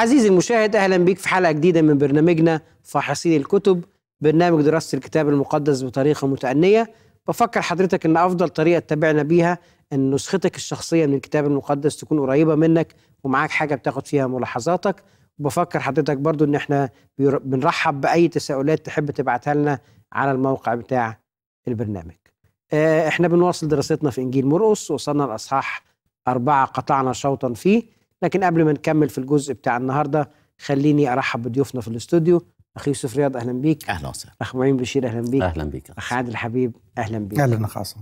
عزيزي المشاهد أهلا بيك في حلقة جديدة من برنامجنا فاحصين الكتب برنامج دراسة الكتاب المقدس بطريقة متأنية بفكر حضرتك أن أفضل طريقة تتابعنا بيها أن نسختك الشخصية من الكتاب المقدس تكون قريبة منك ومعاك حاجة بتاخد فيها ملاحظاتك وبفكر حضرتك برضو أن احنا بنرحب بأي تساؤلات تحب تبعتها لنا على الموقع بتاع البرنامج آه، احنا بنواصل دراستنا في إنجيل مرقس وصلنا الأصحاح أربعة قطعنا شوطا فيه لكن قبل ما نكمل في الجزء بتاع النهارده خليني ارحب بضيوفنا في الاستوديو اخ يوسف رياض اهلا بيك اهلا وسهلا اخ معين بشير اهلا بيك اهلا بيك اخ عادل حبيب اهلا بيك اهلا اخ عاصم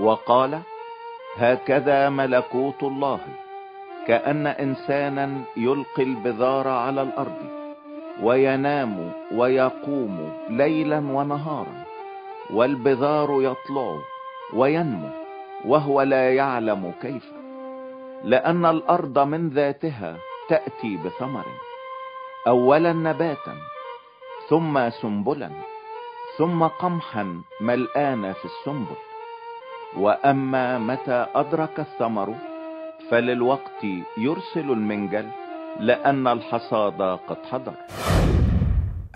وقال هكذا ملكوت الله كان انسانا يلقي البذار على الارض وينام ويقوم ليلا ونهارا والبذار يطلع وينمو وهو لا يعلم كيف لأن الأرض من ذاتها تأتي بثمر أولا نباتا ثم سنبلا ثم قمحا ملآن في السنبل وأما متى أدرك الثمر فللوقت يرسل المنجل لأن الحصاد قد حضر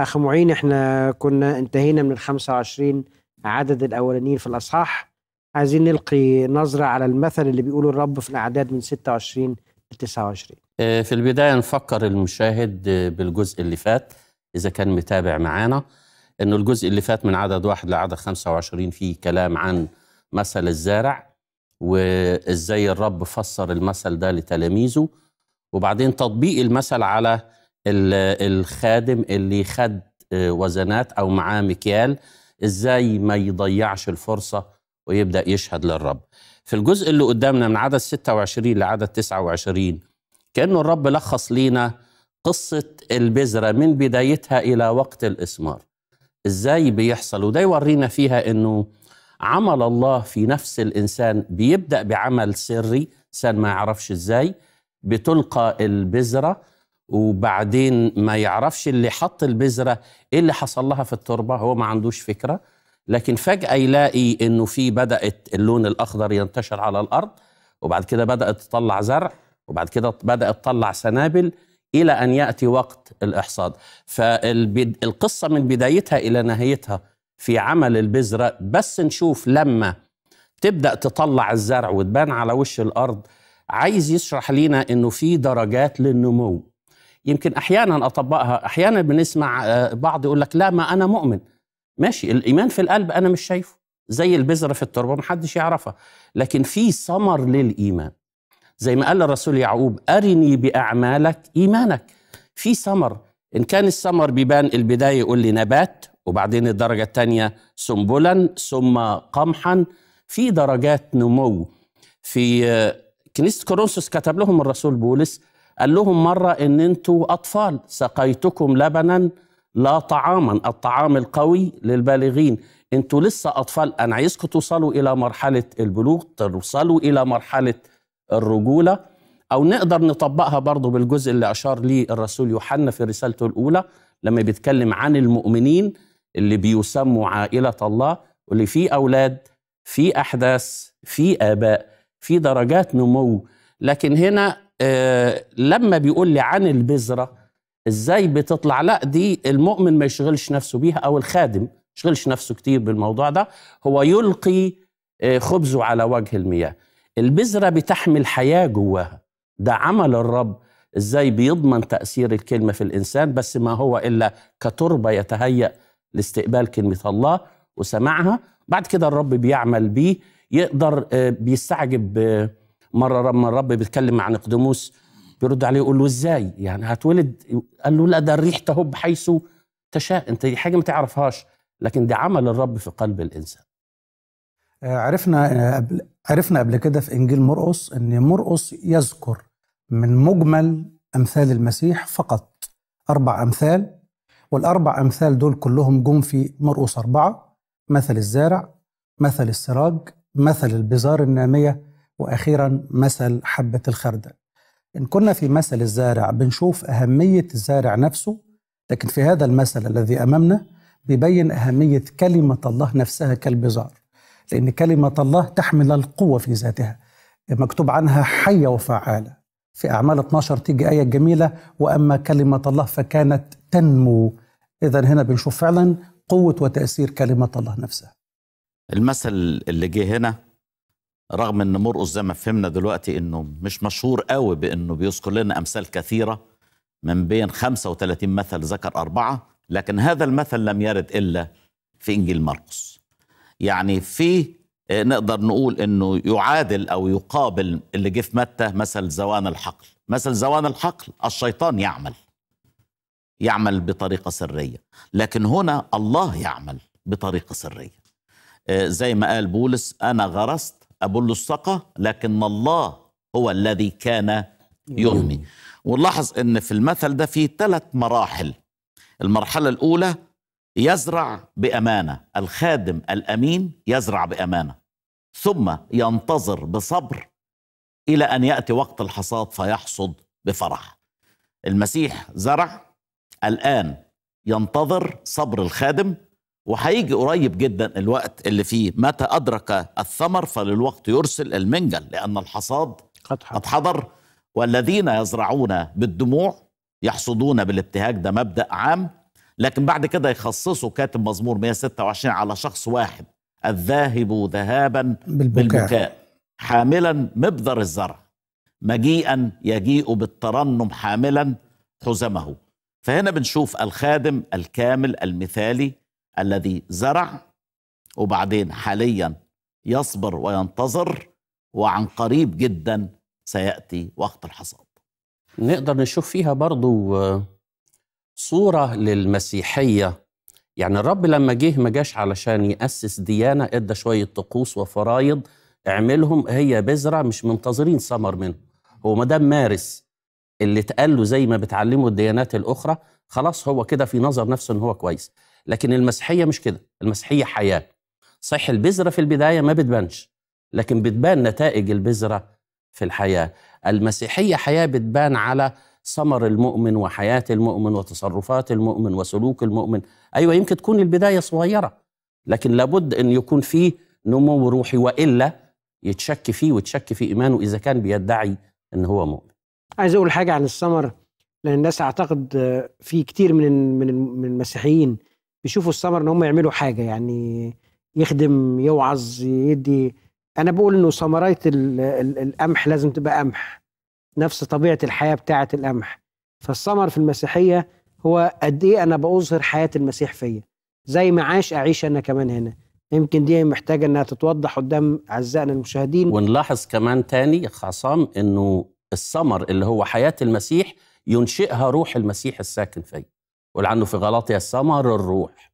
أخ معين احنا كنا انتهينا من ال 25 عدد الأولانيين في الأصحاح عايزين نلقي نظرة على المثل اللي بيقوله الرب في الأعداد من 26 ل 29 آه، في البداية نفكر المشاهد بالجزء اللي فات إذا كان متابع معانا إنه الجزء اللي فات من عدد واحد لعدد 25 فيه كلام عن مثل الزارع وإزاي الرب فسر المثل ده لتلاميذه وبعدين تطبيق المثل على الخادم اللي خد آه، وزنات او معاه مكيال ازاي ما يضيعش الفرصه ويبدا يشهد للرب في الجزء اللي قدامنا من عدد 26 لعدد 29 كانه الرب لخص لينا قصه البذره من بدايتها الى وقت الاسمار ازاي بيحصل وده يورينا فيها انه عمل الله في نفس الانسان بيبدا بعمل سري انسان ما يعرفش ازاي بتلقى البذره وبعدين ما يعرفش اللي حط البذره ايه اللي حصل لها في التربه هو ما عندوش فكره لكن فجاه يلاقي انه في بدات اللون الاخضر ينتشر على الارض وبعد كده بدات تطلع زرع وبعد كده بدات تطلع سنابل الى ان ياتي وقت الاحصاد فالقصه من بدايتها الى نهايتها في عمل البذره بس نشوف لما تبدا تطلع الزرع وتبان على وش الارض عايز يشرح لينا انه في درجات للنمو يمكن احيانا اطبقها احيانا بنسمع آه، بعض يقول لك لا ما انا مؤمن ماشي الايمان في القلب انا مش شايفه زي البذره في التربه محدش يعرفها لكن في ثمر للايمان زي ما قال الرسول يعقوب ارني باعمالك ايمانك في ثمر ان كان الثمر بيبان البدايه يقول لي نبات وبعدين الدرجه الثانيه سنبلا ثم قمحا في درجات نمو في آه، كنيسه كورنثوس كتب لهم الرسول بولس قال لهم مره ان انتوا اطفال سقيتكم لبنا لا طعاما الطعام القوي للبالغين انتوا لسه اطفال انا عايزكم توصلوا الى مرحله البلوغ توصلوا الى مرحله الرجوله او نقدر نطبقها برضه بالجزء اللي اشار ليه الرسول يوحنا في رسالته الاولى لما بيتكلم عن المؤمنين اللي بيسموا عائله الله واللي فيه اولاد في احداث في اباء في درجات نمو لكن هنا آه، لما بيقول لي عن البذرة ازاي بتطلع لا دي المؤمن ما يشغلش نفسه بيها او الخادم ما يشغلش نفسه كتير بالموضوع ده هو يلقي آه، خبزه على وجه المياه البذرة بتحمل حياة جواها ده عمل الرب ازاي بيضمن تأثير الكلمة في الإنسان بس ما هو إلا كتربة يتهيأ لاستقبال كلمة الله وسماعها بعد كده الرب بيعمل بيه يقدر آه، بيستعجب آه، مره لما الرب بيتكلم مع نقدموس بيرد عليه يقول له ازاي يعني هتولد قال له لا ده الريح تهب حيث تشاء انت دي حاجه ما تعرفهاش لكن ده عمل الرب في قلب الانسان آه، عرفنا قبل عرفنا قبل كده في انجيل مرقس ان مرقس يذكر من مجمل امثال المسيح فقط اربع امثال والاربع امثال دول كلهم جم في مرقس اربعه مثل الزارع مثل السراج مثل البزار النامية وأخيرا مثل حبة الخردل إن كنا في مثل الزارع بنشوف أهمية الزارع نفسه لكن في هذا المثل الذي أمامنا بيبين أهمية كلمة الله نفسها كالبزار لأن كلمة الله تحمل القوة في ذاتها مكتوب عنها حية وفعالة في أعمال 12 تيجي آية جميلة وأما كلمة الله فكانت تنمو إذا هنا بنشوف فعلا قوة وتأثير كلمة الله نفسها المثل اللي جه هنا رغم ان مرقص زي ما فهمنا دلوقتي انه مش مشهور قوي بانه بيذكر لنا امثال كثيره من بين 35 مثل ذكر اربعه لكن هذا المثل لم يرد الا في انجيل مرقس يعني في آه، نقدر نقول انه يعادل او يقابل اللي جه في متى مثل زوان الحقل مثل زوان الحقل الشيطان يعمل يعمل بطريقه سريه لكن هنا الله يعمل بطريقه سريه آه، زي ما قال بولس أنا غرست أبل الصقة لكن الله هو الذي كان يغني ونلاحظ أن في المثل ده في ثلاث مراحل المرحلة الأولى يزرع بأمانة الخادم الأمين يزرع بأمانة ثم ينتظر بصبر إلى أن يأتي وقت الحصاد فيحصد بفرح المسيح زرع الآن ينتظر صبر الخادم وهيجي قريب جدا الوقت اللي فيه متى أدرك الثمر فللوقت يرسل المنجل لأن الحصاد قد حضر والذين يزرعون بالدموع يحصدون بالابتهاج ده مبدأ عام لكن بعد كده يخصصوا كاتب مزمور 126 على شخص واحد الذاهب ذهابا بالبكاء, بالبكاء حاملا مبذر الزرع مجيئا يجيء بالترنم حاملا حزمه فهنا بنشوف الخادم الكامل المثالي الذي زرع وبعدين حاليا يصبر وينتظر وعن قريب جدا سيأتي وقت الحصاد نقدر نشوف فيها برضو آه، صورة للمسيحية يعني الرب لما جه ما جاش علشان يأسس ديانة ادى شوية طقوس وفرايض اعملهم هي بذرة مش منتظرين ثمر منه هو ما دام مارس اللي اتقال له زي ما بتعلمه الديانات الأخرى خلاص هو كده في نظر نفسه ان هو كويس لكن المسيحيه مش كده المسيحيه حياه صح البذره في البدايه ما بتبانش لكن بتبان نتائج البذره في الحياه المسيحيه حياه بتبان على ثمر المؤمن وحياه المؤمن وتصرفات المؤمن وسلوك المؤمن ايوه يمكن تكون البدايه صغيره لكن لابد ان يكون فيه نمو روحي والا يتشك فيه وتشك في ايمانه اذا كان بيدعي ان هو مؤمن عايز اقول حاجه عن الثمر لان الناس اعتقد في كتير من من المسيحيين بيشوفوا السمر ان هم يعملوا حاجه يعني يخدم يوعظ يدي انا بقول انه ثمرات القمح لازم تبقى قمح نفس طبيعه الحياه بتاعه القمح فالثمر في المسيحيه هو قد ايه انا بظهر حياه المسيح فيا زي ما عاش اعيش انا كمان هنا يمكن دي محتاجه انها تتوضح قدام اعزائنا المشاهدين ونلاحظ كمان تاني خصام انه الثمر اللي هو حياه المسيح ينشئها روح المسيح الساكن فيه يقول عنه في غلاطيا ثمر الروح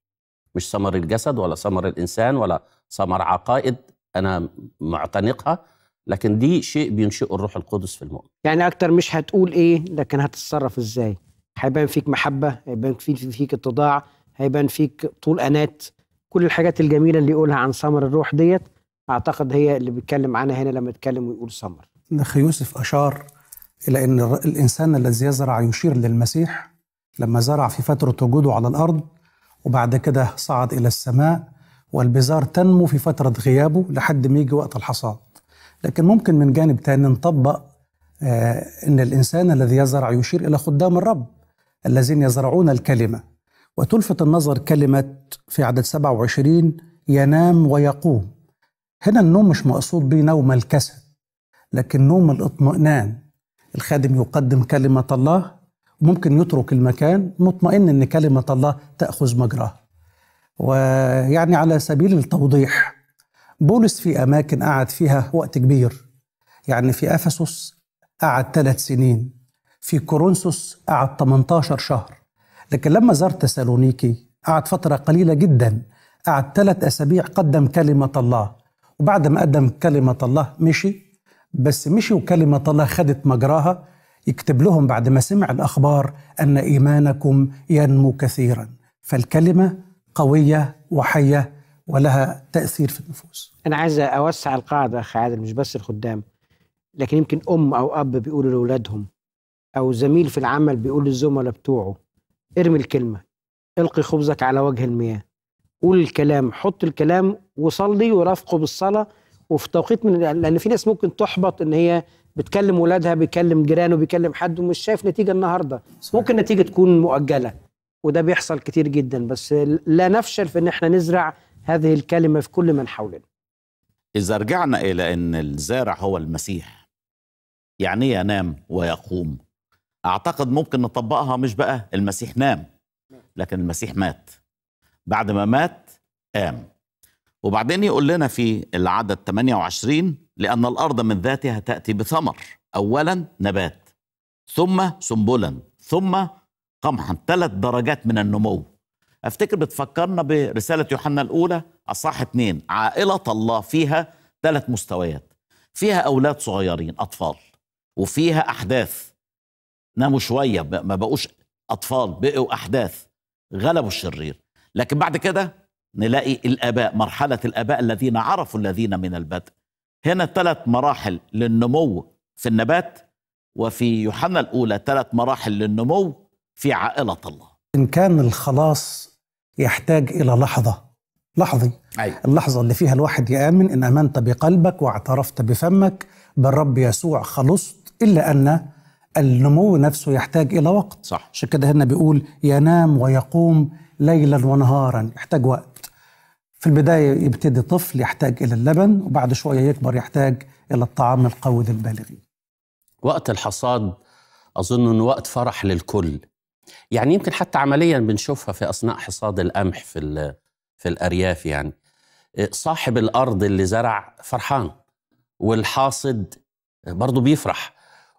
مش ثمر الجسد ولا ثمر الإنسان ولا ثمر عقائد أنا معتنقها لكن دي شيء بينشئه الروح القدس في المؤمن يعني أكتر مش هتقول إيه لكن هتتصرف إزاي هيبان فيك محبة هيبان فيك, فيك اتضاع هيبان فيك طول أنات كل الحاجات الجميلة اللي يقولها عن ثمر الروح ديت أعتقد هي اللي بيتكلم عنها هنا لما يتكلم ويقول ثمر الاخ يوسف أشار إلى أن الإنسان الذي يزرع يشير للمسيح لما زرع في فترة وجوده على الأرض وبعد كده صعد إلى السماء والبزار تنمو في فترة غيابه لحد ما يجي وقت الحصاد لكن ممكن من جانب تاني نطبق آه إن الإنسان الذي يزرع يشير إلى خدام الرب الذين يزرعون الكلمة وتلفت النظر كلمة في عدد 27 ينام ويقوم هنا النوم مش مقصود به نوم الكسل لكن نوم الاطمئنان الخادم يقدم كلمة الله ممكن يترك المكان مطمئن ان كلمه الله تاخذ مجراها ويعني على سبيل التوضيح بولس في اماكن قعد فيها وقت كبير يعني في افسس قعد ثلاث سنين في كورنثوس قعد 18 شهر لكن لما زار تسالونيكي قعد فتره قليله جدا قعد ثلاث اسابيع قدم كلمه الله وبعد ما قدم كلمه الله مشي بس مشي وكلمه الله خدت مجراها يكتب لهم بعد ما سمع الاخبار ان ايمانكم ينمو كثيرا فالكلمه قويه وحيه ولها تاثير في النفوس. انا عايز اوسع القاعده اخي عادل مش بس الخدام لكن يمكن ام او اب بيقولوا لاولادهم او زميل في العمل بيقول للزملاء بتوعه ارمي الكلمه القي خبزك على وجه المياه قول الكلام حط الكلام وصلي ورافقه بالصلاه وفي توقيت من لان في ناس ممكن تحبط ان هي بتكلم ولادها بيكلم جيرانه بيكلم حد ومش شايف نتيجه النهارده ممكن النتيجه تكون مؤجله وده بيحصل كتير جدا بس لا نفشل في ان احنا نزرع هذه الكلمه في كل من حولنا اذا رجعنا الى ان الزارع هو المسيح يعني إيه ينام ويقوم اعتقد ممكن نطبقها مش بقى المسيح نام لكن المسيح مات بعد ما مات قام وبعدين يقول لنا في العدد 28 لأن الأرض من ذاتها تأتي بثمر أولا نبات ثم سنبلا ثم قمحا ثلاث درجات من النمو أفتكر بتفكرنا برسالة يوحنا الأولى أصح اتنين عائلة الله فيها ثلاث مستويات فيها أولاد صغيرين أطفال وفيها أحداث ناموا شوية ما بقوش أطفال بقوا أحداث غلبوا الشرير لكن بعد كده نلاقي الآباء مرحلة الآباء الذين عرفوا الذين من البدء هنا ثلاث مراحل للنمو في النبات وفي يوحنا الأولى ثلاث مراحل للنمو في عائلة الله إن كان الخلاص يحتاج إلى لحظة لحظي أيوة. اللحظة اللي فيها الواحد يآمن إن آمنت بقلبك واعترفت بفمك بالرب يسوع خلصت إلا أن النمو نفسه يحتاج إلى وقت صح عشان كده هنا بيقول ينام ويقوم ليلا ونهارا يحتاج وقت في البداية يبتدي طفل يحتاج إلى اللبن وبعد شوية يكبر يحتاج إلى الطعام القوي للبالغين وقت الحصاد أظن أنه وقت فرح للكل يعني يمكن حتى عمليا بنشوفها في أثناء حصاد القمح في, في الأرياف يعني صاحب الأرض اللي زرع فرحان والحاصد برضه بيفرح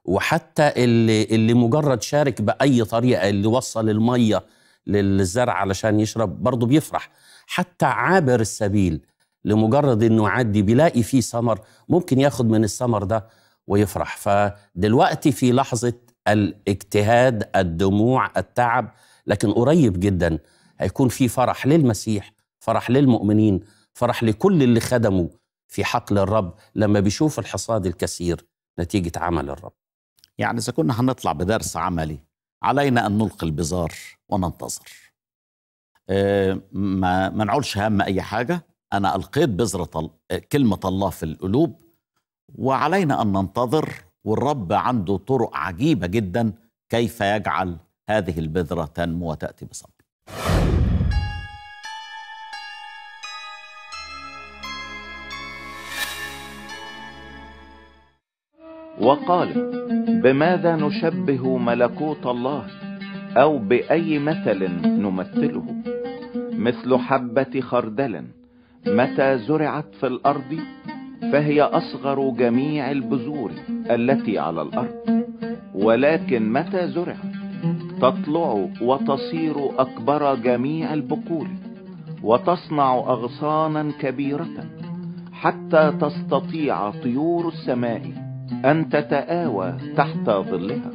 وحتى اللي, اللي مجرد شارك بأي طريقة اللي وصل المية للزرع علشان يشرب برضه بيفرح حتى عابر السبيل لمجرد انه يعدي بيلاقي فيه ثمر ممكن ياخد من الثمر ده ويفرح فدلوقتي في لحظه الاجتهاد الدموع التعب لكن قريب جدا هيكون في فرح للمسيح فرح للمؤمنين فرح لكل اللي خدموا في حقل الرب لما بيشوف الحصاد الكثير نتيجه عمل الرب يعني اذا كنا هنطلع بدرس عملي علينا ان نلقي البزار وننتظر ما ما نعولش هم اي حاجه انا القيت بذره كلمه الله في القلوب وعلينا ان ننتظر والرب عنده طرق عجيبه جدا كيف يجعل هذه البذره تنمو وتاتي بصبر وقال بماذا نشبه ملكوت الله او باي مثل نمثله مثل حبة خردل متى زرعت في الأرض فهي أصغر جميع البذور التي على الأرض ولكن متى زرعت تطلع وتصير أكبر جميع البقول وتصنع أغصانا كبيرة حتى تستطيع طيور السماء أن تتآوى تحت ظلها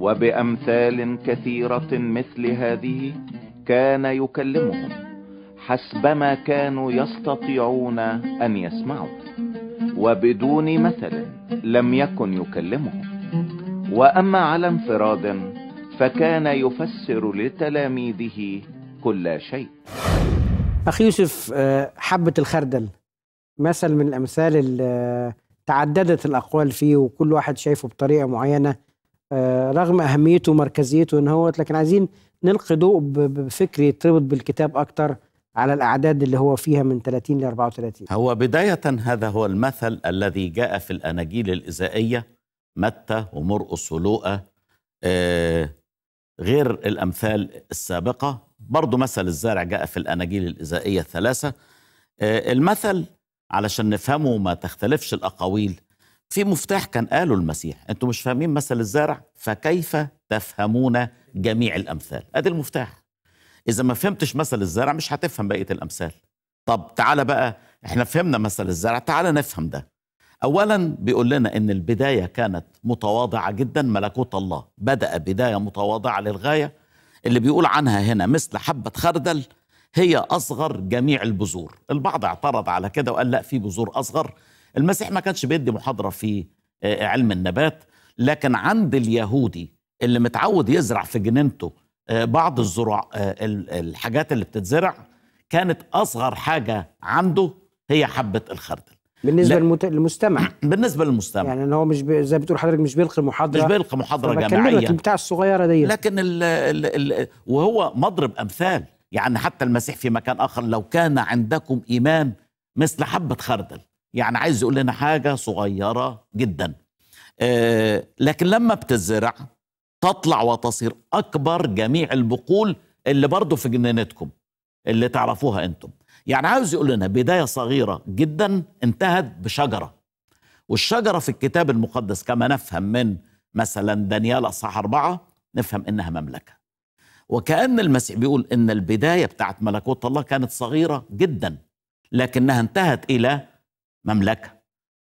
وبأمثال كثيرة مثل هذه كان يكلمهم حسبما كانوا يستطيعون ان يسمعوا وبدون مثل لم يكن يكلمهم واما على انفراد فكان يفسر لتلاميذه كل شيء اخي يوسف آه، حبة الخردل مثل من الامثال اللي آه، تعددت الاقوال فيه وكل واحد شايفه بطريقة معينة آه، رغم اهميته ومركزيته ان هو لكن عايزين نلقي ضوء بفكر يتربط بالكتاب أكتر على الأعداد اللي هو فيها من 30 ل 34 هو بداية هذا هو المثل الذي جاء في الأناجيل الإزائية متى ومرقس ولوقا آه غير الأمثال السابقة برضو مثل الزارع جاء في الأناجيل الإزائية الثلاثة آه المثل علشان نفهمه وما تختلفش الأقاويل في مفتاح كان قاله المسيح أنتم مش فاهمين مثل الزارع فكيف تفهمون جميع الامثال ادي المفتاح اذا ما فهمتش مثل الزرع مش هتفهم بقيه الامثال طب تعالى بقى احنا فهمنا مثل الزرع تعالى نفهم ده اولا بيقول لنا ان البدايه كانت متواضعه جدا ملكوت الله بدا بدايه متواضعه للغايه اللي بيقول عنها هنا مثل حبه خردل هي اصغر جميع البذور البعض اعترض على كده وقال لا في بذور اصغر المسيح ما كانش بيدي محاضره في آه، علم النبات لكن عند اليهودي اللي متعود يزرع في جنينته آه، بعض الزراع آه، الحاجات اللي بتتزرع كانت اصغر حاجه عنده هي حبه الخردل بالنسبه ل... للمستمع بالنسبه للمستمع يعني ان هو مش ب... زي بتقول حضرتك مش بيلقي محاضره مش بيلقي محاضره جامعيه بتاع الصغيره دي لكن ال... ال... ال... وهو مضرب امثال يعني حتى المسيح في مكان اخر لو كان عندكم ايمان مثل حبه خردل يعني عايز يقول لنا حاجه صغيره جدا آه لكن لما بتزرع تطلع وتصير أكبر جميع البقول اللي برضه في جنينتكم اللي تعرفوها أنتم يعني عاوز يقول لنا بداية صغيرة جدا انتهت بشجرة والشجرة في الكتاب المقدس كما نفهم من مثلا دانيال أصحاح أربعة نفهم إنها مملكة وكأن المسيح بيقول إن البداية بتاعت ملكوت الله كانت صغيرة جدا لكنها انتهت إلى مملكة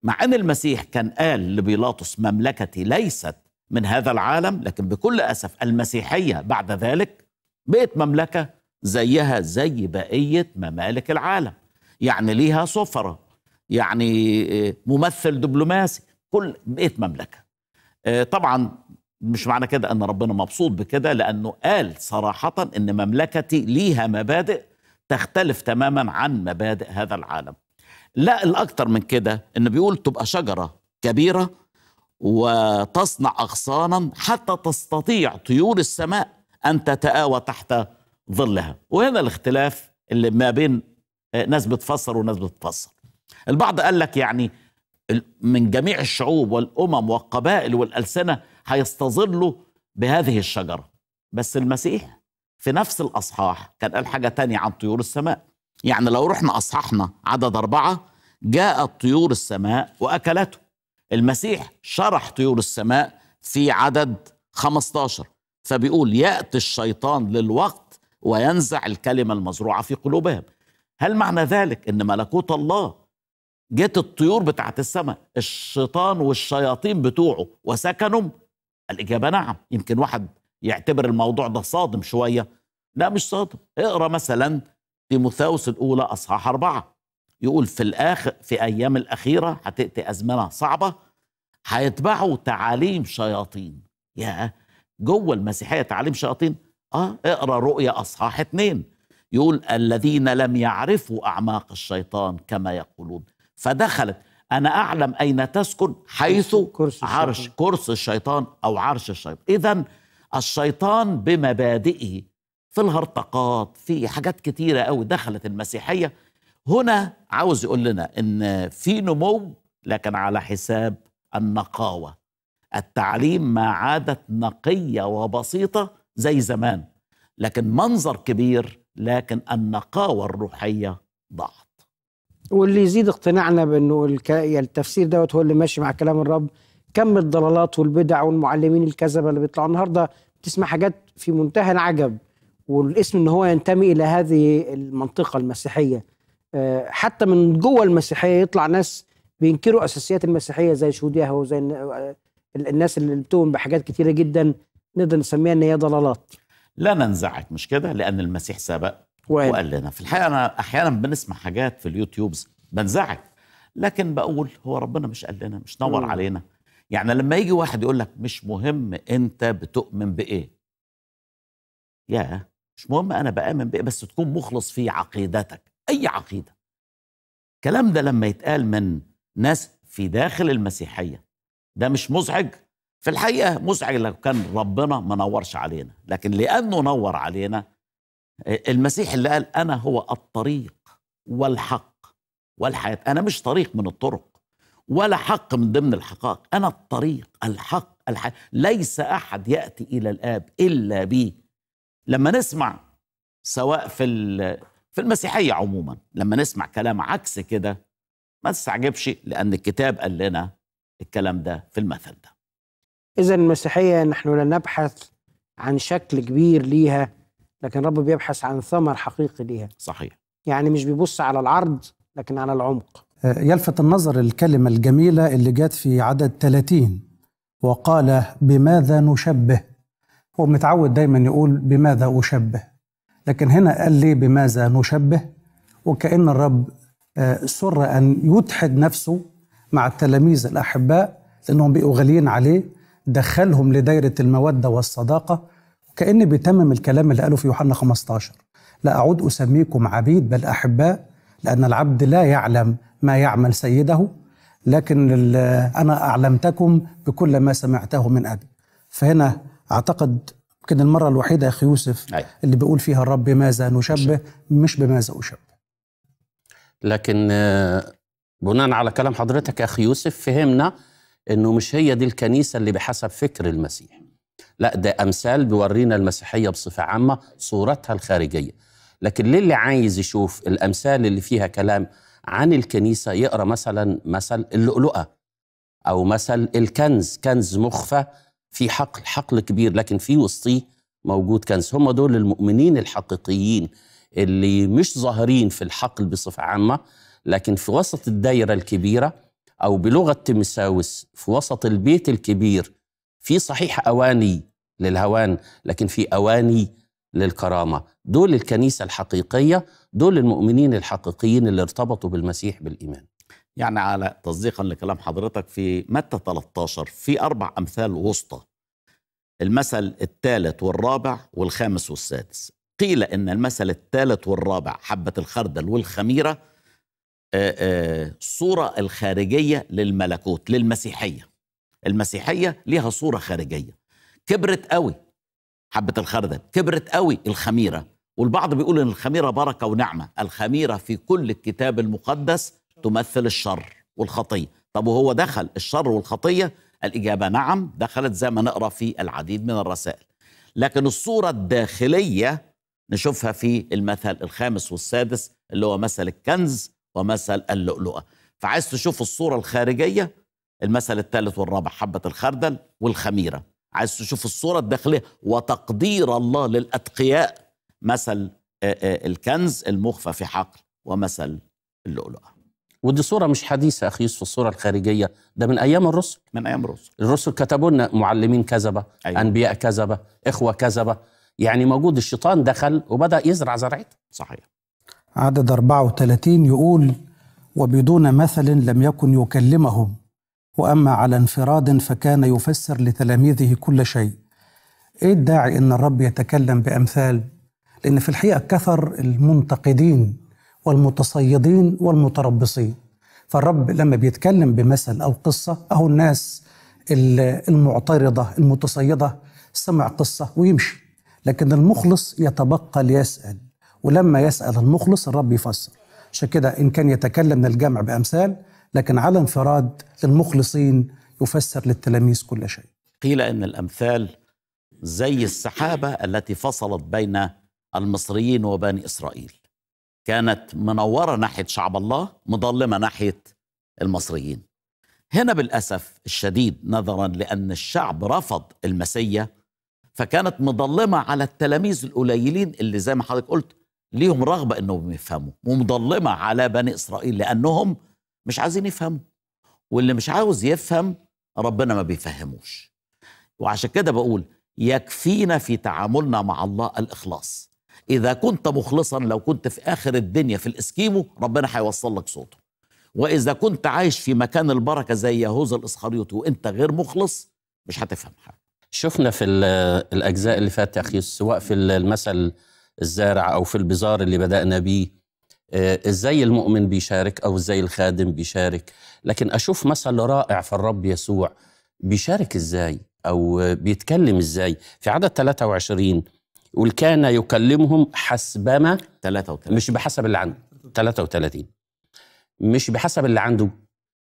مع أن المسيح كان قال لبيلاطس مملكتي ليست من هذا العالم لكن بكل أسف المسيحية بعد ذلك بقت مملكة زيها زي بقية ممالك العالم يعني ليها سفرة يعني آه، ممثل دبلوماسي كل بقيت مملكة آه، طبعا مش معنى كده أن ربنا مبسوط بكده لأنه قال صراحة أن مملكتي ليها مبادئ تختلف تماما عن مبادئ هذا العالم لا الأكثر من كده أنه بيقول تبقى شجرة كبيرة وتصنع أغصانا حتى تستطيع طيور السماء أن تتآوى تحت ظلها وهنا الاختلاف اللي ما بين آه، ناس بتفسر وناس بتفسر البعض قال لك يعني من جميع الشعوب والأمم والقبائل والألسنة هيستظلوا بهذه الشجرة بس المسيح في نفس الأصحاح كان قال حاجة تانية عن طيور السماء يعني لو رحنا أصحاحنا عدد أربعة جاءت طيور السماء وأكلته المسيح شرح طيور السماء في عدد 15 فبيقول يأتي الشيطان للوقت وينزع الكلمة المزروعة في قلوبهم هل معنى ذلك أن ملكوت الله جت الطيور بتاعت السماء الشيطان والشياطين بتوعه وسكنهم الإجابة نعم يمكن واحد يعتبر الموضوع ده صادم شوية لا مش صادم اقرأ مثلا تيموثاوس الأولى أصحاح أربعة يقول في الآخر في أيام الأخيرة هتأتي أزمنة صعبة هيتبعوا تعاليم شياطين يا جوه المسيحية تعاليم شياطين آه اقرأ رؤيا أصحاح اثنين يقول الذين لم يعرفوا أعماق الشيطان كما يقولون فدخلت أنا أعلم أين تسكن حيث كرسي عرش كرسي الشيطان أو عرش الشيطان إذا الشيطان بمبادئه في الهرطقات في حاجات كتيرة قوي دخلت المسيحية هنا عاوز يقول لنا ان في نمو لكن على حساب النقاوه التعليم ما عادت نقيه وبسيطه زي زمان لكن منظر كبير لكن النقاوه الروحيه ضاعت واللي يزيد اقتناعنا بانه الك... يعني التفسير دوت هو اللي ماشي مع كلام الرب كم الضلالات والبدع والمعلمين الكذبه اللي بيطلعوا النهارده بتسمع حاجات في منتهى العجب والاسم ان هو ينتمي الى هذه المنطقه المسيحيه آه، حتى من جوه المسيحيه يطلع ناس بينكروا اساسيات المسيحيه زي شهود يهوه زي آه، الناس اللي بتؤمن بحاجات كتيره جدا نقدر نسميها ان هي ضلالات لا ننزعج مش كده لان المسيح سبق وقال, وقال لنا في الحقيقه انا احيانا بنسمع حاجات في اليوتيوب بنزعج لكن بقول هو ربنا مش قال لنا مش نور م. علينا يعني لما يجي واحد يقول لك مش مهم انت بتؤمن بايه يا مش مهم انا بامن بايه بس تكون مخلص في عقيدتك أي عقيدة الكلام ده لما يتقال من ناس في داخل المسيحية ده مش مزعج في الحقيقة مزعج لو كان ربنا ما نورش علينا لكن لأنه نور علينا المسيح اللي قال أنا هو الطريق والحق والحياة أنا مش طريق من الطرق ولا حق من ضمن الحقائق أنا الطريق الحق الحياة ليس أحد يأتي إلى الآب إلا بي لما نسمع سواء في في المسيحيه عموما لما نسمع كلام عكس كده ما تستعجبش لان الكتاب قال لنا الكلام ده في المثل ده اذا المسيحيه نحن لا نبحث عن شكل كبير ليها لكن رب بيبحث عن ثمر حقيقي ليها صحيح يعني مش بيبص على العرض لكن على العمق آه، يلفت النظر الكلمة الجميلة اللي جت في عدد 30 وقال بماذا نشبه هو متعود دايما يقول بماذا أشبه لكن هنا قال لي بماذا نشبه وكأن الرب سر آه، أن يتحد نفسه مع التلاميذ الأحباء لأنهم بقوا غاليين عليه دخلهم لدايرة المودة والصداقة وكأن بيتمم الكلام اللي قاله في يوحنا 15 لا أعود أسميكم عبيد بل أحباء لأن العبد لا يعلم ما يعمل سيده لكن أنا أعلمتكم بكل ما سمعته من أبي فهنا أعتقد يمكن المرة الوحيدة يا أخي يوسف أي. اللي بيقول فيها الرب بماذا نشبه مش بماذا أشبه لكن آه، بناء على كلام حضرتك يا أخي يوسف فهمنا أنه مش هي دي الكنيسة اللي بحسب فكر المسيح لا ده أمثال بيورينا المسيحية بصفة عامة صورتها الخارجية لكن للي عايز يشوف الأمثال اللي فيها كلام عن الكنيسة يقرأ مثلا مثل اللؤلؤة أو مثل الكنز كنز مخفى في حقل حقل كبير لكن في وسطيه موجود كنز هم دول المؤمنين الحقيقيين اللي مش ظاهرين في الحقل بصفة عامة لكن في وسط الدايرة الكبيرة أو بلغة تيمساوس في وسط البيت الكبير في صحيح أواني للهوان لكن في أواني للكرامة دول الكنيسة الحقيقية دول المؤمنين الحقيقيين اللي ارتبطوا بالمسيح بالإيمان يعني على تصديقا لكلام حضرتك في متى 13 في أربع أمثال وسطى المثل الثالث والرابع والخامس والسادس قيل إن المثل الثالث والرابع حبة الخردل والخميرة صوره الخارجية للملكوت للمسيحية المسيحية ليها صورة خارجية كبرت قوي حبة الخردل كبرت قوي الخميرة والبعض بيقول ان الخميره بركه ونعمه الخميره في كل الكتاب المقدس تمثل الشر والخطية طب وهو دخل الشر والخطية الإجابة نعم دخلت زي ما نقرأ في العديد من الرسائل لكن الصورة الداخلية نشوفها في المثل الخامس والسادس اللي هو مثل الكنز ومثل اللؤلؤة فعايز تشوف الصورة الخارجية المثل الثالث والرابع حبة الخردل والخميرة عايز تشوف الصورة الداخلية وتقدير الله للأتقياء مثل الكنز المخفى في حقل ومثل اللؤلؤة ودي صوره مش حديثه اخي يوسف الصوره الخارجيه ده من ايام الرسل من ايام الرسل الرسل كتبوا لنا معلمين كذبه أيوة. انبياء كذبه اخوه كذبه يعني موجود الشيطان دخل وبدا يزرع زرعته صحيح عدد 34 يقول وبدون مثل لم يكن يكلمهم واما على انفراد فكان يفسر لتلاميذه كل شيء ايه الداعي ان الرب يتكلم بامثال لان في الحقيقه كثر المنتقدين والمتصيدين والمتربصين فالرب لما بيتكلم بمثل أو قصة أهو الناس المعترضة المتصيدة سمع قصة ويمشي لكن المخلص يتبقى ليسأل ولما يسأل المخلص الرب يفسر عشان كده إن كان يتكلم للجمع بأمثال لكن على انفراد للمخلصين يفسر للتلاميذ كل شيء قيل أن الأمثال زي السحابة التي فصلت بين المصريين وبني إسرائيل كانت منوره ناحيه شعب الله مظلمه ناحيه المصريين هنا بالاسف الشديد نظرا لان الشعب رفض المسيه فكانت مظلمه على التلاميذ القليلين اللي زي ما حضرتك قلت ليهم رغبه انهم يفهموا ومظلمه على بني اسرائيل لانهم مش عايزين يفهموا واللي مش عاوز يفهم ربنا ما بيفهموش وعشان كده بقول يكفينا في تعاملنا مع الله الاخلاص إذا كنت مخلصا لو كنت في آخر الدنيا في الإسكيمو ربنا هيوصل لك صوته وإذا كنت عايش في مكان البركة زي يهوذا الإسخريوطي وأنت غير مخلص مش هتفهم حاجة شفنا في آه، الأجزاء اللي فاتت يا أخي سواء في المثل الزارع أو في البزار اللي بدأنا بيه آه، ازاي المؤمن بيشارك او ازاي الخادم بيشارك لكن اشوف مثل رائع في الرب يسوع بيشارك ازاي او بيتكلم ازاي في عدد 23 يقول كان يكلمهم حسبما 33 مش بحسب اللي عنده 33 مش بحسب اللي عنده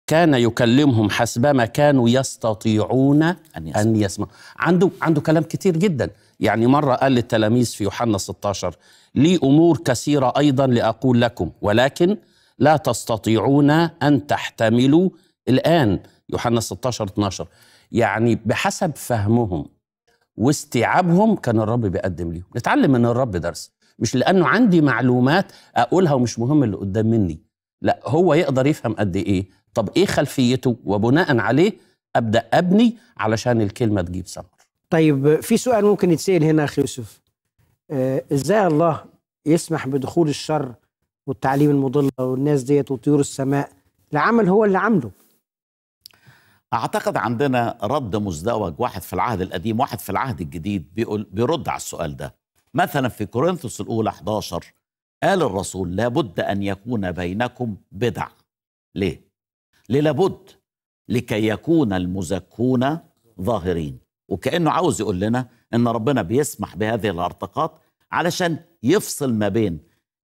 كان يكلمهم حسبما كانوا يستطيعون ان يسمعوا أن يسمع. عنده عنده كلام كتير جدا يعني مره قال للتلاميذ في يوحنا 16 لي امور كثيره ايضا لاقول لكم ولكن لا تستطيعون ان تحتملوا الان يوحنا 16 12 يعني بحسب فهمهم واستيعابهم كان الرب بيقدم ليهم نتعلم من الرب درس مش لانه عندي معلومات اقولها ومش مهم اللي قدام مني لا هو يقدر يفهم قد ايه طب ايه خلفيته وبناء عليه ابدا ابني علشان الكلمه تجيب ثمر طيب في سؤال ممكن يتسال هنا اخي يوسف آه، ازاي الله يسمح بدخول الشر والتعليم المضله والناس ديت وطيور السماء لعمل هو اللي عامله اعتقد عندنا رد مزدوج واحد في العهد القديم واحد في العهد الجديد بيقول بيرد على السؤال ده مثلا في كورنثوس الاولى 11 قال الرسول لابد ان يكون بينكم بدع ليه ليه لابد لكي يكون المزكون ظاهرين وكانه عاوز يقول لنا ان ربنا بيسمح بهذه الارتقاط علشان يفصل ما بين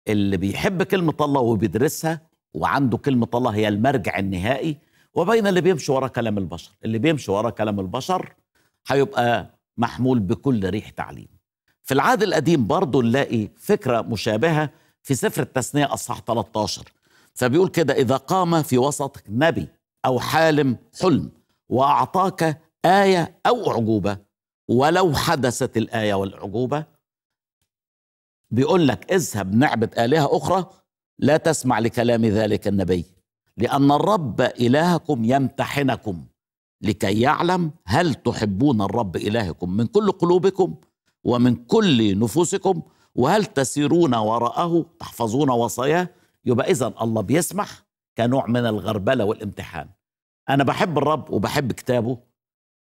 اللي بيحب كلمه الله وبيدرسها وعنده كلمه الله هي المرجع النهائي وبين اللي بيمشي ورا كلام البشر اللي بيمشي ورا كلام البشر هيبقى محمول بكل ريح تعليم في العهد القديم برضه نلاقي فكرة مشابهة في سفر التثنية أصحاح 13 فبيقول كده إذا قام في وسطك نبي أو حالم حلم وأعطاك آية أو عجوبة ولو حدثت الآية والعجوبة بيقول لك اذهب نعبد آلهة أخرى لا تسمع لكلام ذلك النبي لأن الرب إلهكم يمتحنكم لكي يعلم هل تحبون الرب إلهكم من كل قلوبكم ومن كل نفوسكم وهل تسيرون وراءه تحفظون وصاياه يبقى إذا الله بيسمح كنوع من الغربلة والامتحان أنا بحب الرب وبحب كتابه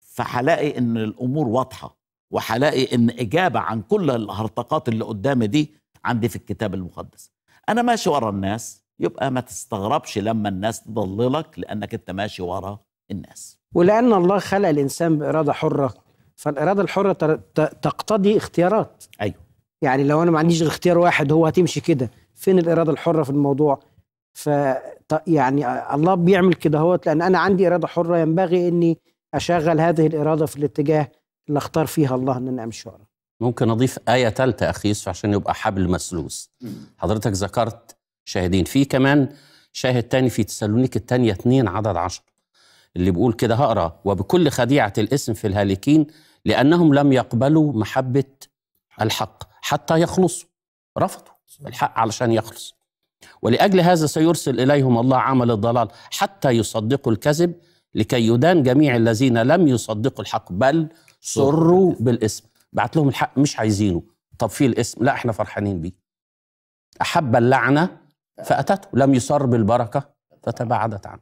فحلاقي إن الأمور واضحة وحلاقي إن إجابة عن كل الهرطقات اللي قدامي دي عندي في الكتاب المقدس أنا ماشي ورا الناس يبقى ما تستغربش لما الناس تضللك لانك انت ماشي ورا الناس ولان الله خلق الانسان باراده حره فالاراده الحره تقتضي اختيارات ايوه يعني لو انا ما عنديش اختيار واحد هو هتمشي كده فين الاراده الحره في الموضوع ف يعني الله بيعمل كده هو لان انا عندي اراده حره ينبغي اني اشغل هذه الاراده في الاتجاه اللي اختار فيها الله ان انا امشي وراه ممكن اضيف ايه ثالثه اخي يوسف عشان يبقى حبل مسلوس حضرتك ذكرت شاهدين في كمان شاهد تاني في تسالونيك التانية 2 عدد 10 اللي بيقول كده هقرا وبكل خديعة الاسم في الهالكين لأنهم لم يقبلوا محبة الحق حتى يخلصوا رفضوا الحق علشان يخلص ولأجل هذا سيرسل إليهم الله عمل الضلال حتى يصدقوا الكذب لكي يدان جميع الذين لم يصدقوا الحق بل سروا بالاسم بعت لهم الحق مش عايزينه طب في الاسم لا احنا فرحانين بيه أحب اللعنة فأتته لم يصر بالبركة فتباعدت عنه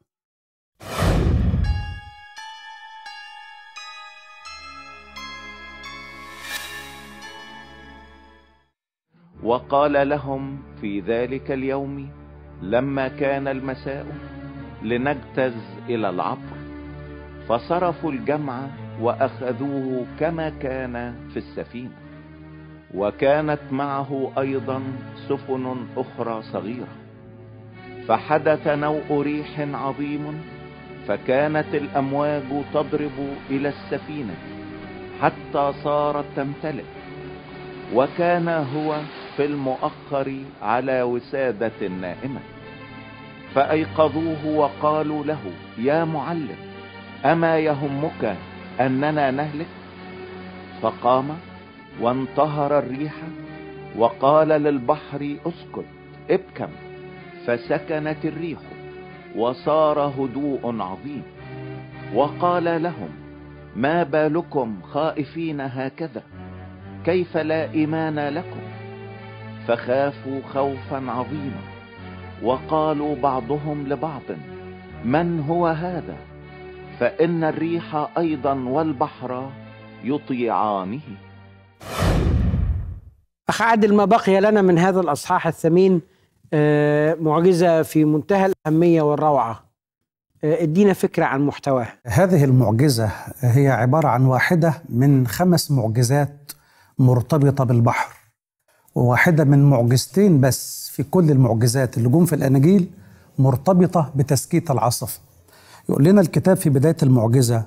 وقال لهم في ذلك اليوم لما كان المساء لنجتز إلى العبر فصرفوا الجمع وأخذوه كما كان في السفينة وكانت معه أيضا سفن أخرى صغيرة فحدث نوء ريح عظيم فكانت الامواج تضرب الى السفينة حتى صارت تمتلئ وكان هو في المؤخر على وسادة نائمة فايقظوه وقالوا له يا معلم اما يهمك اننا نهلك فقام وانتهر الريح وقال للبحر اسكت ابكم فسكنت الريح وصار هدوء عظيم وقال لهم ما بالكم خائفين هكذا كيف لا إيمان لكم فخافوا خوفا عظيما وقالوا بعضهم لبعض من هو هذا فإن الريح أيضا والبحر يطيعانه أخ عادل ما بقي لنا من هذا الأصحاح الثمين آه، معجزه في منتهى الاهميه والروعه آه، ادينا فكره عن محتواها هذه المعجزه هي عباره عن واحده من خمس معجزات مرتبطه بالبحر وواحدة من معجزتين بس في كل المعجزات اللي جم في الاناجيل مرتبطه بتسكيت العصف يقول لنا الكتاب في بدايه المعجزه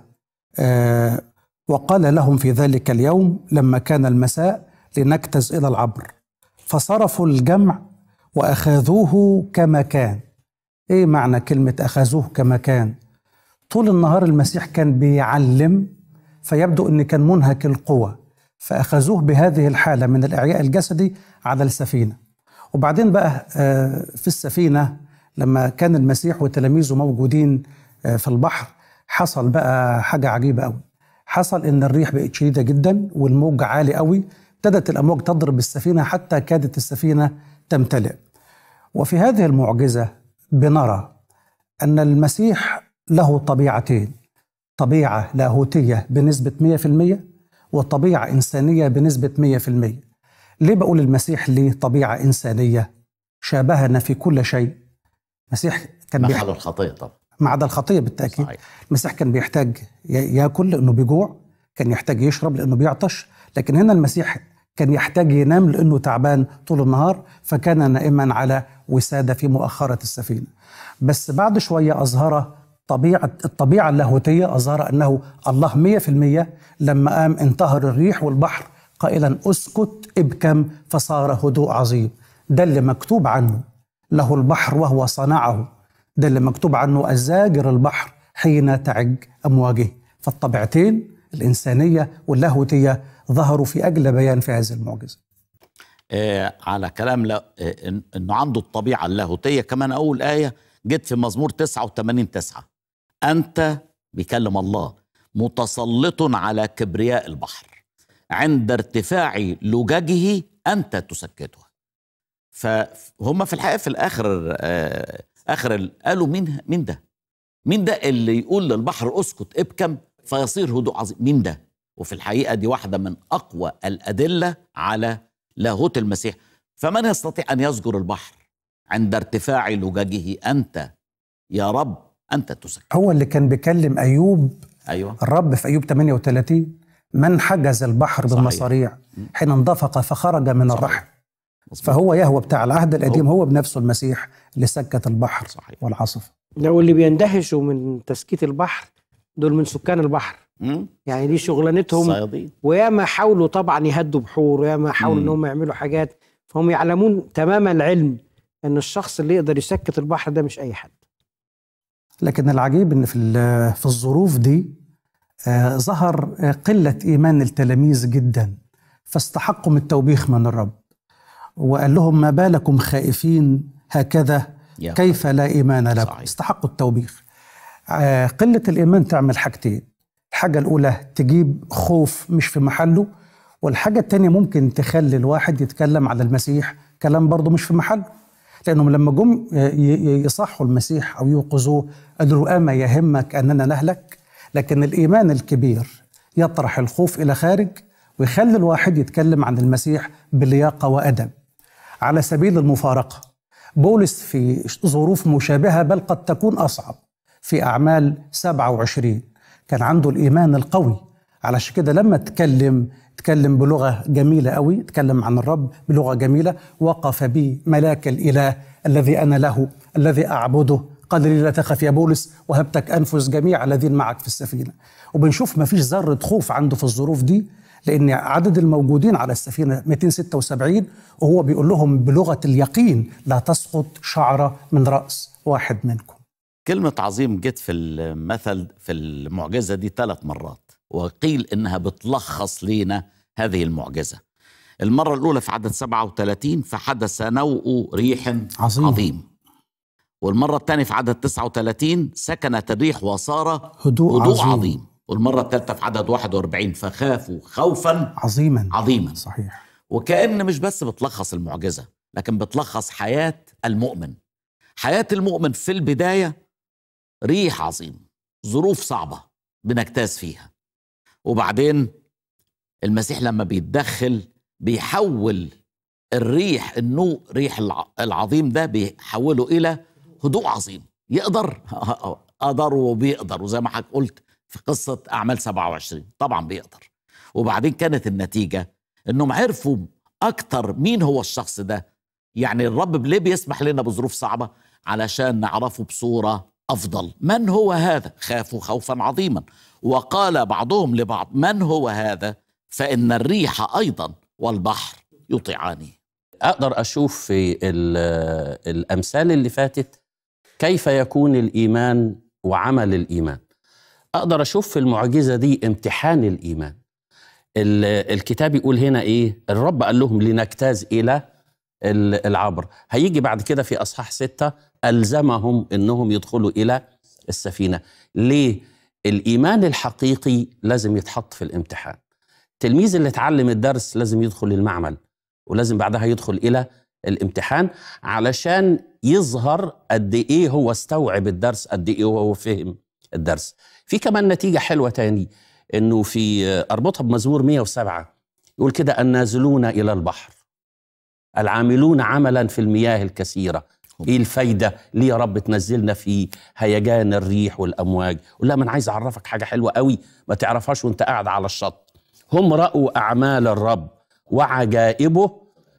آه، وقال لهم في ذلك اليوم لما كان المساء لنجتز الى العبر فصرفوا الجمع واخذوه كما كان ايه معنى كلمه اخذوه كما كان طول النهار المسيح كان بيعلم فيبدو ان كان منهك القوى فاخذوه بهذه الحاله من الاعياء الجسدي على السفينه وبعدين بقى آه، في السفينه لما كان المسيح وتلاميذه موجودين آه، في البحر حصل بقى حاجه عجيبه قوي حصل ان الريح بقت شديده جدا والموج عالي قوي ابتدت الامواج تضرب السفينه حتى كادت السفينه تمتلئ وفي هذه المعجزه بنرى ان المسيح له طبيعتين طبيعه لاهوتيه بنسبه 100% وطبيعه انسانيه بنسبه 100% ليه بقول المسيح ليه طبيعه انسانيه شابهنا في كل شيء المسيح كان ما عدا الخطيه طبعا ما عدا الخطيه بالتاكيد صحيح. المسيح كان بيحتاج ياكل لانه بيجوع كان يحتاج يشرب لانه بيعطش لكن هنا المسيح كان يحتاج ينام لأنه تعبان طول النهار فكان نائما على وسادة في مؤخرة السفينة بس بعد شوية أظهر طبيعة الطبيعة اللاهوتية أظهر أنه الله مية في المية لما قام انتهر الريح والبحر قائلا اسكت ابكم فصار هدوء عظيم ده اللي مكتوب عنه له البحر وهو صنعه ده اللي مكتوب عنه الزاجر البحر حين تعج أمواجه فالطبيعتين الإنسانية واللاهوتية ظهروا في أجل بيان في هذه المعجزة آه على كلام لا آه أنه عنده الطبيعة اللاهوتية كمان أول آية جت في مزمور 89 تسعة أنت بيكلم الله متسلط على كبرياء البحر عند ارتفاع لججه أنت تسكتها فهم في الحقيقة في الآخر آه آخر قالوا مين مين ده؟ مين ده اللي يقول للبحر اسكت ابكم فيصير هدوء عظيم؟ مين ده؟ وفي الحقيقه دي واحده من اقوى الادله على لاهوت المسيح فمن يستطيع ان يسجر البحر عند ارتفاع لججه انت يا رب انت تسجر هو اللي كان بيكلم ايوب ايوه الرب في ايوب 38 من حجز البحر صحيح. بالمصاريع حين اندفق فخرج من صحيح. الرحم مصبوع. فهو يهوى بتاع العهد القديم هو بنفسه المسيح اللي سكت البحر صحيح. والعاصفه لو اللي بيندهشوا من تسكيت البحر دول من سكان البحر يعني دي شغلانتهم صيادين وياما حاولوا طبعا يهدوا بحور وياما حاولوا ان هم يعملوا حاجات فهم يعلمون تمام العلم ان الشخص اللي يقدر يسكت البحر ده مش اي حد لكن العجيب ان في في الظروف دي آه ظهر آه، قله ايمان التلاميذ جدا فاستحقوا من التوبيخ من الرب وقال لهم ما بالكم خائفين هكذا كيف لا ايمان لكم استحقوا التوبيخ آه قله الايمان تعمل حاجتين الحاجة الأولى تجيب خوف مش في محله والحاجة الثانية ممكن تخلي الواحد يتكلم على المسيح كلام برضه مش في محله لأنهم لما جم يصحوا المسيح أو يوقظوه قالوا أما يهمك أننا نهلك لكن الإيمان الكبير يطرح الخوف إلى خارج ويخلي الواحد يتكلم عن المسيح بلياقة وأدب على سبيل المفارقة بولس في ظروف مشابهة بل قد تكون أصعب في أعمال 27 كان عنده الإيمان القوي علشان كده لما اتكلم اتكلم بلغة جميلة قوي اتكلم عن الرب بلغة جميلة وقف بي ملاك الإله الذي أنا له الذي أعبده قال لي لا تخف يا بولس وهبتك أنفس جميع الذين معك في السفينة وبنشوف ما فيش ذرة خوف عنده في الظروف دي لأن عدد الموجودين على السفينة 276 وهو بيقول لهم بلغة اليقين لا تسقط شعرة من رأس واحد منكم كلمة عظيم جت في المثل في المعجزة دي ثلاث مرات وقيل إنها بتلخص لينا هذه المعجزة المرة الأولى في عدد 37 فحدث نوء ريح عظيم, عظيم. والمرة الثانية في عدد 39 سكنت الريح وصار هدوء, هدوء عظيم. عظيم والمرة الثالثة في عدد 41 فخافوا خوفا عظيما عظيما صحيح وكأن مش بس بتلخص المعجزة لكن بتلخص حياة المؤمن حياة المؤمن في البداية ريح عظيم ظروف صعبة بنجتاز فيها وبعدين المسيح لما بيتدخل بيحول الريح النوء ريح العظيم ده بيحوله إلى هدوء عظيم يقدر قدر وبيقدر وزي ما حضرتك قلت في قصة أعمال 27 طبعا بيقدر وبعدين كانت النتيجة إنهم عرفوا أكتر مين هو الشخص ده يعني الرب ليه بيسمح لنا بظروف صعبة علشان نعرفه بصورة أفضل من هو هذا خافوا خوفا عظيما وقال بعضهم لبعض من هو هذا فإن الريح أيضا والبحر يطيعانه أقدر أشوف في الأمثال اللي فاتت كيف يكون الإيمان وعمل الإيمان أقدر أشوف في المعجزة دي امتحان الإيمان الكتاب يقول هنا إيه الرب قال لهم لنجتاز إلى العبر هيجي بعد كده في أصحاح ستة ألزمهم أنهم يدخلوا إلى السفينة ليه؟ الإيمان الحقيقي لازم يتحط في الامتحان التلميذ اللي اتعلم الدرس لازم يدخل المعمل ولازم بعدها يدخل إلى الامتحان علشان يظهر قد إيه هو استوعب الدرس قد إيه هو فهم الدرس في كمان نتيجة حلوة تاني انه في اربطها بمزمور 107 يقول كده النازلون الى البحر العاملون عملا في المياه الكثيرة ايه الفايدة ليه يا رب تنزلنا في هيجان الريح والأمواج ولا لها ما أنا عايز أعرفك حاجة حلوة قوي ما تعرفهاش وانت قاعد على الشط هم رأوا أعمال الرب وعجائبه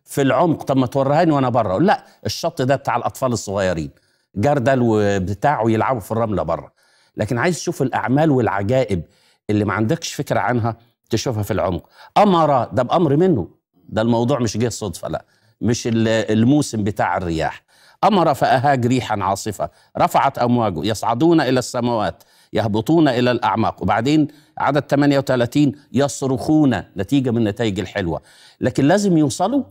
في العمق طب ما توريهاني وانا بره لا الشط ده بتاع الاطفال الصغيرين جردل وبتاعه يلعبوا في الرمله بره لكن عايز تشوف الاعمال والعجائب اللي ما عندكش فكره عنها تشوفها في العمق امر ده بامر منه ده الموضوع مش جه صدفه لا مش الموسم بتاع الرياح أمر فأهاج ريحا عاصفة رفعت أمواجه يصعدون إلى السماوات يهبطون إلى الأعماق وبعدين عدد 38 يصرخون نتيجة من النتائج الحلوة لكن لازم يوصلوا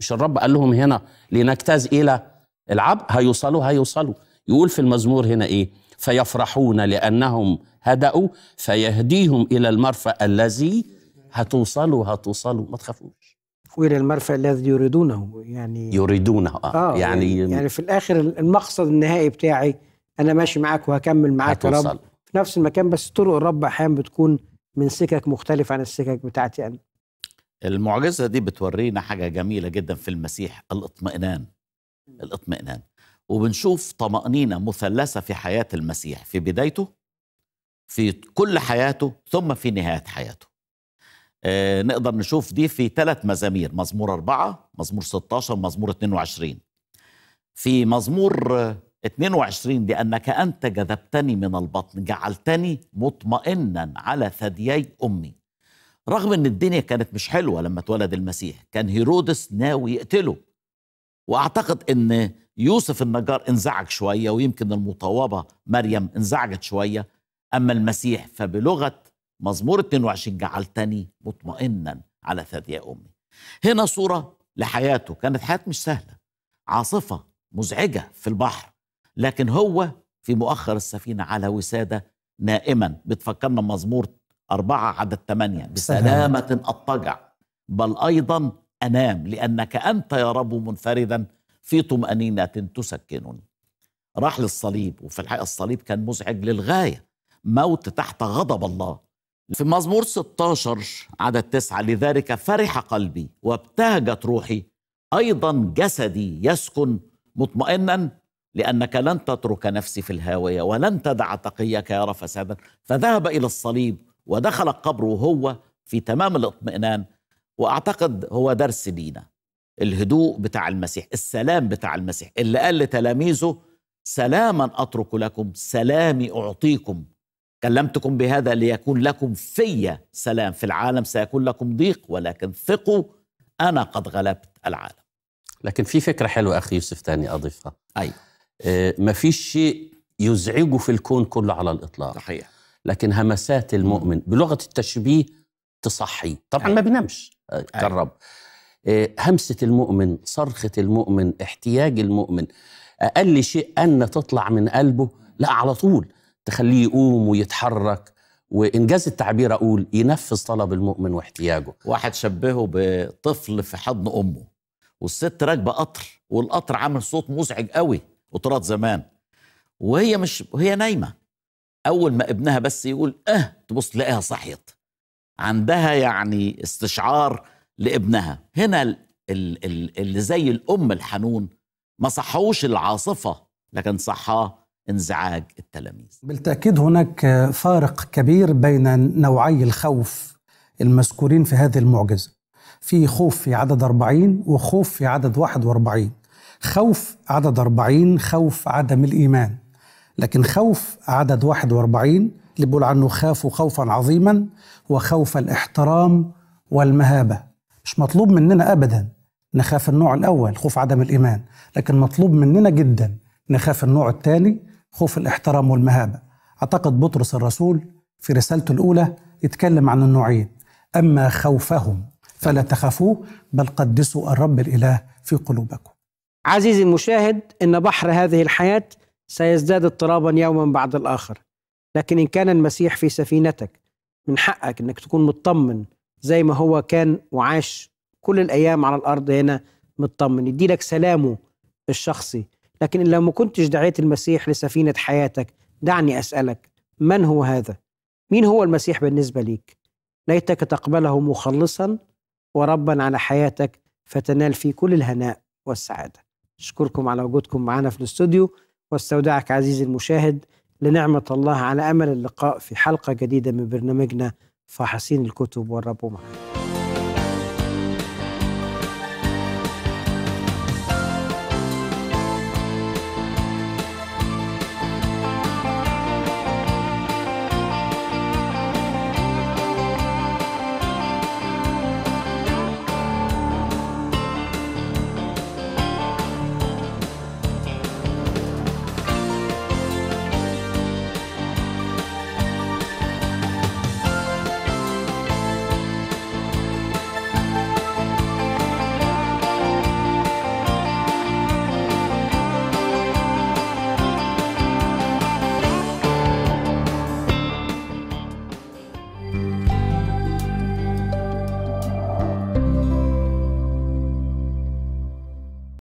مش الرب قال لهم هنا لنجتاز إلى العبد هيوصلوا هيوصلوا يقول في المزمور هنا إيه فيفرحون لأنهم هدأوا فيهديهم إلى المرفأ الذي هتوصلوا هتوصلوا ما تخافوش إلى المرفأ الذي يريدونه يعني يريدونه آه, آه يعني يعني, يعني في الآخر المقصد النهائي بتاعي أنا ماشي معاك وهكمل معاك يا رب في نفس المكان بس طرق الرب أحيانا بتكون من سكك مختلف عن السكك بتاعتي أنا المعجزة دي بتورينا حاجة جميلة جدا في المسيح الاطمئنان الاطمئنان وبنشوف طمأنينة مثلثة في حياة المسيح في بدايته في كل حياته ثم في نهاية حياته آه، نقدر نشوف دي في ثلاث مزامير مزمور أربعة مزمور 16 مزمور 22 في مزمور 22 لأنك أنت جذبتني من البطن جعلتني مطمئنا على ثديي أمي رغم أن الدنيا كانت مش حلوة لما اتولد المسيح كان هيرودس ناوي يقتله وأعتقد أن يوسف النجار انزعج شوية ويمكن المطوبة مريم انزعجت شوية أما المسيح فبلغة مزمور 22 جعلتني مطمئنا على ثدي أمي هنا صورة لحياته كانت حياة مش سهلة عاصفة مزعجة في البحر لكن هو في مؤخر السفينة على وسادة نائما بتفكرنا مزمور أربعة عدد ثمانية بسلامة أضطجع بل أيضا أنام لأنك أنت يا رب منفردا في طمأنينة تسكنني راح للصليب وفي الحقيقة الصليب كان مزعج للغاية موت تحت غضب الله في مزمور 16 عدد 9 لذلك فرح قلبي وابتهجت روحي ايضا جسدي يسكن مطمئنا لانك لن تترك نفسي في الهاويه ولن تدع تقيك يرى فسادا فذهب الى الصليب ودخل القبر وهو في تمام الاطمئنان واعتقد هو درس لينا الهدوء بتاع المسيح السلام بتاع المسيح اللي قال لتلاميذه سلاما اترك لكم سلامي اعطيكم كلمتكم بهذا ليكون لكم في سلام في العالم سيكون لكم ضيق ولكن ثقوا أنا قد غلبت العالم لكن في فكرة حلوة أخي يوسف تاني أضيفها أيوة آه، ما فيش شيء يزعجه في الكون كله على الإطلاق صحيح لكن همسات المؤمن بلغة التشبيه تصحي طبعا أي. أيوة. ما بينامش آه، أيوة. جرب آه، همسة المؤمن صرخة المؤمن احتياج المؤمن أقل شيء أن تطلع من قلبه لا على طول تخليه يقوم ويتحرك وإنجاز التعبير أقول ينفذ طلب المؤمن واحتياجه واحد شبهه بطفل في حضن أمه والست راكبة قطر والقطر عامل صوت مزعج قوي قطرات زمان وهي مش وهي نايمة أول ما ابنها بس يقول أه تبص تلاقيها صحيت عندها يعني استشعار لابنها هنا اللي زي الأم الحنون ما صحوش العاصفة لكن صحاه انزعاج التلاميذ بالتاكيد هناك فارق كبير بين نوعي الخوف المذكورين في هذه المعجزه في خوف في عدد 40 وخوف في عدد 41 خوف عدد 40 خوف عدم الايمان لكن خوف عدد 41 اللي بيقول عنه خافوا خوفا عظيما وخوف الاحترام والمهابه مش مطلوب مننا ابدا نخاف النوع الاول خوف عدم الايمان لكن مطلوب مننا جدا نخاف النوع الثاني خوف الاحترام والمهابة أعتقد بطرس الرسول في رسالته الأولى يتكلم عن النوعين أما خوفهم فلا تخافوه بل قدسوا الرب الإله في قلوبكم عزيزي المشاهد إن بحر هذه الحياة سيزداد اضطرابا يوما بعد الآخر لكن إن كان المسيح في سفينتك من حقك إنك تكون مطمن زي ما هو كان وعاش كل الأيام على الأرض هنا مطمن يديلك سلامه الشخصي لكن لو ما كنتش دعيت المسيح لسفينة حياتك دعني أسألك من هو هذا؟ مين هو المسيح بالنسبة ليك؟ ليتك تقبله مخلصا وربا على حياتك فتنال في كل الهناء والسعادة أشكركم على وجودكم معنا في الاستوديو واستودعك عزيزي المشاهد لنعمة الله على أمل اللقاء في حلقة جديدة من برنامجنا فاحصين الكتب والرب معنا